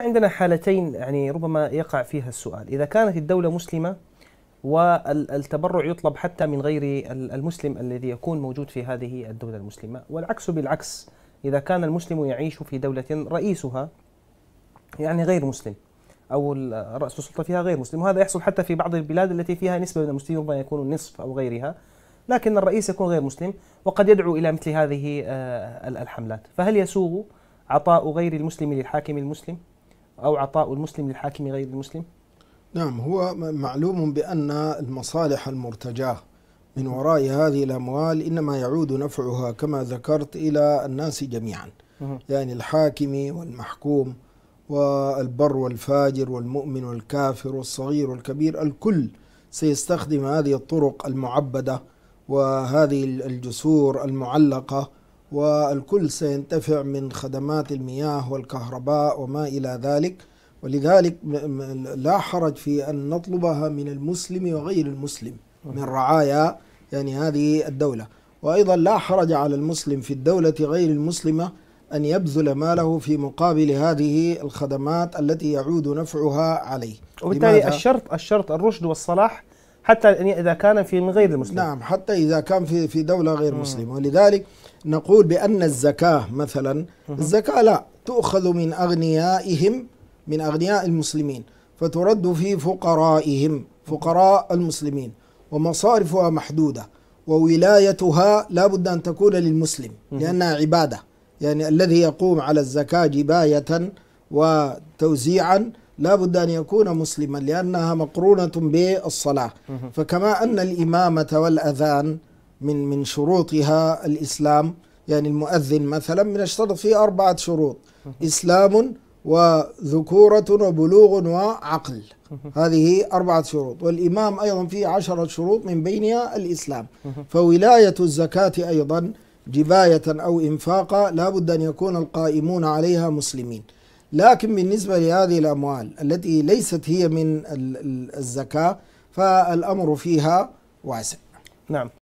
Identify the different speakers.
Speaker 1: عندنا حالتين يعني ربما يقع فيها السؤال إذا كانت الدولة مسلمة والتبرع يطلب حتى من غير المسلم الذي يكون موجود في هذه الدولة المسلمة والعكس بالعكس إذا كان المسلم يعيش في دولة رئيسها يعني غير مسلم أو رأس السلطة فيها غير مسلم وهذا يحصل حتى في بعض البلاد التي فيها نسبة من المسلمين ربما يكون النصف أو غيرها لكن الرئيس يكون غير مسلم وقد يدعو إلى مثل هذه آه، الحملات فهل يسوغ عطاء غير المسلم للحاكم المسلم؟ أو
Speaker 2: عطاء المسلم للحاكم غير المسلم؟ نعم هو معلوم بأن المصالح المرتجاة من وراء هذه الأموال إنما يعود نفعها كما ذكرت إلى الناس جميعا يعني الحاكم والمحكوم والبر والفاجر والمؤمن والكافر والصغير والكبير الكل سيستخدم هذه الطرق المعبدة وهذه الجسور المعلقة والكل سينتفع من خدمات المياه والكهرباء وما إلى ذلك ولذلك لا حرج في أن نطلبها من المسلم وغير المسلم من رعايا يعني هذه الدولة وأيضا لا حرج على المسلم في الدولة غير المسلمة أن يبذل ماله في مقابل هذه الخدمات التي يعود نفعها عليه وبالتالي الشرط الشرط الرشد والصلاح حتى إذا كان في من غير المسلم نعم حتى إذا كان في في دولة غير مسلمة ولذلك نقول بأن الزكاة مثلا الزكاة لا تؤخذ من أغنيائهم من أغنياء المسلمين فترد في فقرائهم فقراء المسلمين ومصارفها محدودة وولايتها لا بد أن تكون للمسلم لأنها عبادة يعني الذي يقوم على الزكاة جباية وتوزيعا لا بد أن يكون مسلما لأنها مقرونة بالصلاة فكما أن الإمامة والأذان من من شروطها الإسلام يعني المؤذن مثلا من اشترط فيه أربعة شروط إسلام وذكورة وبلوغ وعقل هذه أربعة شروط والإمام أيضا فيه عشرة شروط من بينها الإسلام فولاية الزكاة أيضا جباية أو إنفاقا لا بد أن يكون القائمون عليها مسلمين لكن بالنسبة لهذه الأموال التي ليست هي من الزكاة فالأمر فيها واسع نعم